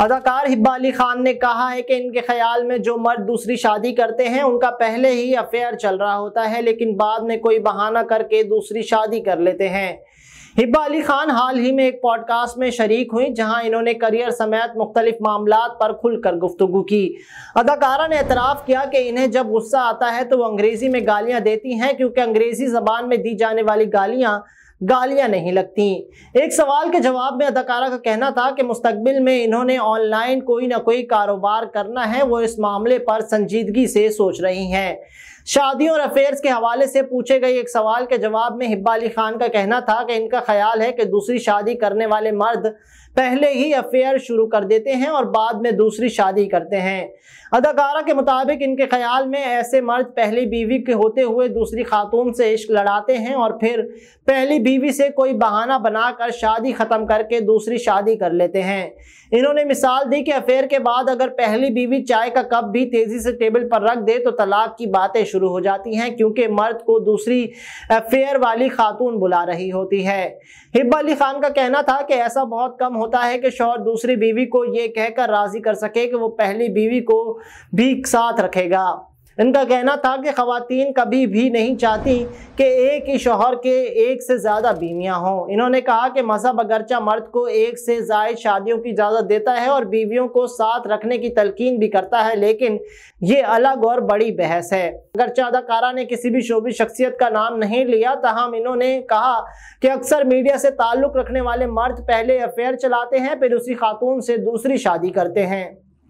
अदाकार हिब्बा अली खान ने कहा है कि इनके ख्याल में जो मर्द दूसरी शादी करते हैं उनका पहले ही अफेयर चल रहा होता है लेकिन बाद में कोई बहाना करके दूसरी शादी कर लेते हैं हिब्बा अली खान हाल ही में एक पॉडकास्ट में शरीक हुई जहां इन्होंने करियर समेत मुख्तलिफ मामला पर खुलकर गुफ्तु की अदाकारा ने एतराफ़ किया कि इन्हें जब गुस्सा आता है तो वो अंग्रेज़ी में गालियां देती हैं क्योंकि अंग्रेज़ी ज़बान में दी जाने वाली गालियां गालियां नहीं लगती एक सवाल के जवाब में अदाकारा का कहना था कि मुस्तबिल में इन्होंने ऑनलाइन कोई ना कोई कारोबार करना है वो इस मामले पर संजीदगी से सोच रही हैं शादियों और अफेयर्स के हवाले से पूछे गए एक सवाल के जवाब में हिब्बा अली खान का कहना था कि इनका ख्याल है कि दूसरी शादी करने वाले मर्द पहले ही अफेयर शुरू कर देते हैं और बाद में दूसरी शादी करते हैं अदाकारा के मुताबिक इनके ख्याल में ऐसे मर्द पहली बीवी के होते हुए दूसरी खातून से इश्क लड़ाते हैं और फिर पहली बीवी से कोई बहाना बनाकर शादी ख़त्म करके दूसरी शादी कर लेते हैं इन्होंने मिसाल दी कि अफेयर के बाद अगर पहली बीवी चाय का कप भी तेज़ी से टेबल पर रख दे तो तलाक की बातें शुरू शुरू हो जाती हैं क्योंकि मर्द को दूसरी फेयर वाली खातून बुला रही होती है हिब्बा अली खान का कहना था कि ऐसा बहुत कम होता है कि शौहर दूसरी बीवी को ये कहकर राज़ी कर सके कि वो पहली बीवी को भी साथ रखेगा इनका कहना था कि खातन कभी भी नहीं चाहती कि एक ही शोहर के एक से ज़्यादा बीवियाँ हों इन्होंने कहा कि मजहब अगरचा मर्द को एक से जायद शादियों की इजाज़त देता है और बीवियों को साथ रखने की तलकिन भी करता है लेकिन ये अलग और बड़ी बहस है अगरचा अदाकारा ने किसी भी शोबी शख्सियत का नाम नहीं लिया तहम इन्होंने कहा कि अक्सर मीडिया से ताल्लुक़ रखने वाले मर्द पहले अफेयर चलाते हैं फिर उसी खातून से दूसरी शादी करते हैं